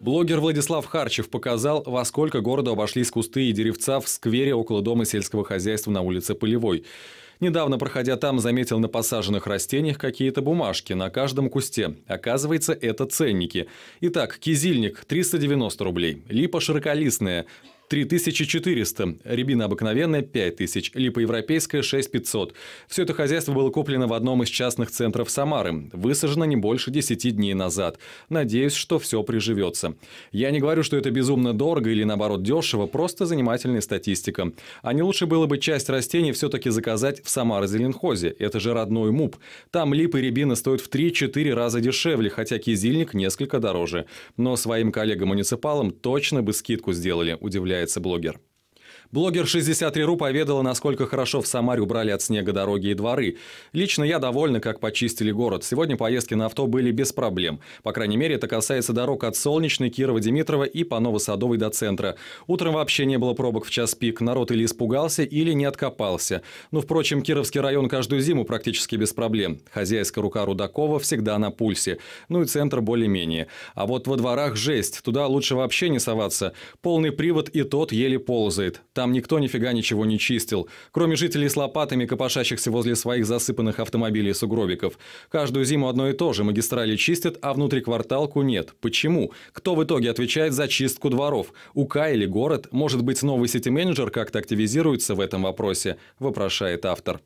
Блогер Владислав Харчев показал, во сколько города обошлись кусты и деревца в сквере около дома сельского хозяйства на улице Полевой. Недавно, проходя там, заметил на посаженных растениях какие-то бумажки на каждом кусте. Оказывается, это ценники. Итак, кизильник – 390 рублей, липа широколистная – 3400, рябина обыкновенная 5000, липа европейская 6500. Все это хозяйство было куплено в одном из частных центров Самары. Высажено не больше 10 дней назад. Надеюсь, что все приживется. Я не говорю, что это безумно дорого или наоборот дешево, просто занимательная статистика. А не лучше было бы часть растений все-таки заказать в Самаро-Зеленхозе. Это же родной МУП. Там липы и рябина стоят в 3-4 раза дешевле, хотя кизильник несколько дороже. Но своим коллегам-муниципалам точно бы скидку сделали, Удивляюсь является блогер. Блогер 63.ru поведала, насколько хорошо в Самаре убрали от снега дороги и дворы. Лично я довольна, как почистили город. Сегодня поездки на авто были без проблем. По крайней мере, это касается дорог от Солнечной, Кирова-Димитрова и по Новосадовой до центра. Утром вообще не было пробок в час пик. Народ или испугался, или не откопался. Но, ну, впрочем, Кировский район каждую зиму практически без проблем. Хозяйская рука Рудакова всегда на пульсе. Ну и центр более-менее. А вот во дворах жесть. Туда лучше вообще не соваться. Полный привод и тот еле ползает. Там никто нифига ничего не чистил, кроме жителей с лопатами, копошащихся возле своих засыпанных автомобилей сугробиков. Каждую зиму одно и то же. Магистрали чистят, а внутри кварталку нет. Почему? Кто в итоге отвечает за чистку дворов? УК или город? Может быть, новый сити-менеджер как-то активизируется в этом вопросе? Вопрошает автор.